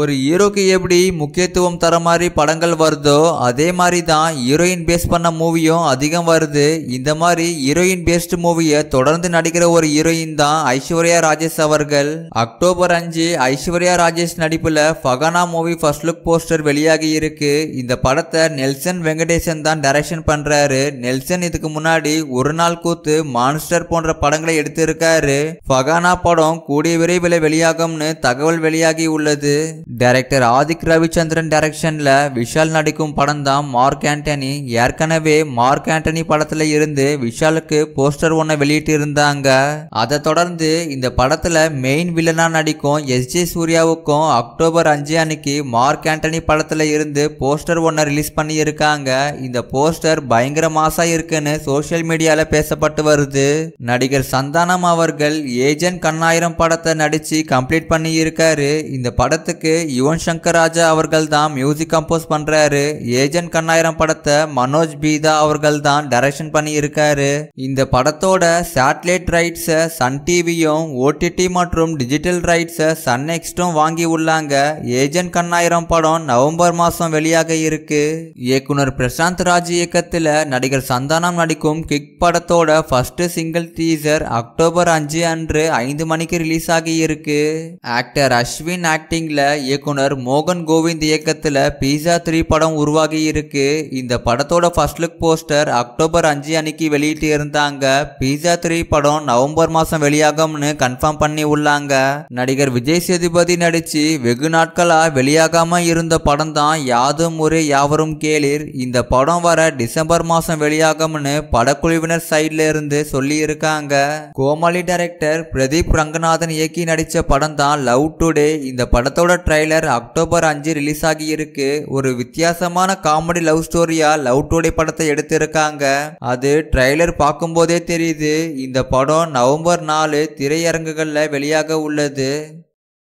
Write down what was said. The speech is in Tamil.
ஒரு ஹீரோக்கு எப்படி முக்கியத்துவம் தர மாதிரி படங்கள் வருதோ அதே மாதிரி தான் ஹீரோயின் பேஸ் பண்ண மூவியும் அதிகம் வருது இந்த மாதிரி ஹீரோயின் பேஸ்டு மூவியை தொடர்ந்து நடிக்கிற ஒரு ஹீரோயின் தான் ஐஸ்வர்யா ராஜேஷ் அவர்கள் அக்டோபர் அஞ்சு ஐஸ்வர்யா ராஜேஷ் நடிப்பில் Farhana movie first look poster வெளியாகி இருக்கு இந்த படத்தை நெல்சன் வெங்கடேசன் தான் டைரக்ஷன் பண்ணுறாரு நெல்சன் இதுக்கு முன்னாடி ஒரு நாள் கூத்து மான்ஸ்டர் போன்ற படங்களை எடுத்திருக்காரு ஃபகானா படம் கூடிய விரைவில் வெளியாகும்னு தகவல் வெளியாகி உள்ளது டைரக்டர் ஆதிக் ரவிச்சந்திரன் டைரக்ஷன்ல விஷால் நடிக்கும் படம் தான் மார்க் ஆண்டனி ஏற்கனவே மார்க் ஆண்டனி படத்துல இருந்து விஷாலுக்கு போஸ்டர் ஒன்ன வெளியிட்டு இருந்தாங்க அதை தொடர்ந்து இந்த படத்துல மெயின் வில்லனா நடிக்கும் எஸ் ஜே சூர்யாவுக்கும் அக்டோபர் அஞ்சு அன்னைக்கு மார்க் ஆண்டனி படத்துல இருந்து போஸ்டர் ஒன்ன ரிலீஸ் பண்ணி இருக்காங்க இந்த போஸ்டர் பயங்கர மாசா இருக்குன்னு சோசியல் மீடியால பேசப்பட்டு வருது நடிகர் சந்தானம் அவர்கள் ஏஜென்ட் கண்ணாயிரம் படத்தை நடிச்சு கம்ப்ளீட் பண்ணி இருக்காரு இந்த படத்துக்கு படத்துக்கு யுவன் சங்கர் ராஜா அவர்கள் தான் மியூசிக் கம்போஸ் பண்ணுறாரு ஏஜென்ட் கண்ணாயிரம் படத்தை மனோஜ் பீதா அவர்கள் தான் டைரக்ஷன் பண்ணி இருக்காரு இந்த படத்தோட சேட்டலைட் ரைட்ஸை சன் டிவியும் ஓடிடி மற்றும் டிஜிட்டல் ரைட்ஸை சன் நெக்ஸ்டும் வாங்கி உள்ளாங்க ஏஜென்ட் கண்ணாயிரம் படம் நவம்பர் மாதம் வெளியாக இருக்கு இயக்குனர் பிரசாந்த் ராஜ் இயக்கத்தில் நடிகர் சந்தானம் நடிக்கும் கிக் படத்தோட ஃபர்ஸ்ட் சிங்கிள் டீசர் அக்டோபர் அஞ்சு அன்று ஐந்து மணிக்கு ரிலீஸ் ஆகி இருக்கு ஆக்டர் அஸ்வின் ஆக்டிங்ல இயக்குனர் மோகன் கோவிந்த் இயக்கத்தில் பீஸா த்ரீ படம் உருவாகி இருக்கு இந்த படத்தோட ஃபர்ஸ்ட் லுக் போஸ்டர் அக்டோபர் அஞ்சு அன்னைக்கு வெளியிட்டு இருந்தாங்க பீஸா த்ரீ படம் நவம்பர் மாதம் வெளியாகும்னு கன்ஃபார்ம் பண்ணி உள்ளாங்க நடிகர் விஜய் சேதுபதி நடிச்சு வெகு நாட்களாக வெளியாகாம இருந்த படம் தான் யாதும் ஒரே யாவரும் கேளிர் இந்த படம் வர டிசம்பர் மாதம் வெளியாகும்னு படக்குழுவினர் சைட்ல இருந்து சொல்லி இருக்காங்க கோமாளி டைரக்டர் பிரதீப் ரங்கநாதன் இயக்கி நடித்த படம் தான் லவ் டுடே இந்த படத்தோட ட்ரைலர் அக்டோபர் அஞ்சு ரிலீஸ் ஆகியிருக்கு ஒரு வித்தியாசமான காமெடி லவ் ஸ்டோரியா லவ் டுடே படத்தை எடுத்திருக்காங்க அது ட்ரைலர் பார்க்கும்போதே தெரியுது இந்த படம் நவம்பர் நாலு திரையரங்குகளில் வெளியாக உள்ளது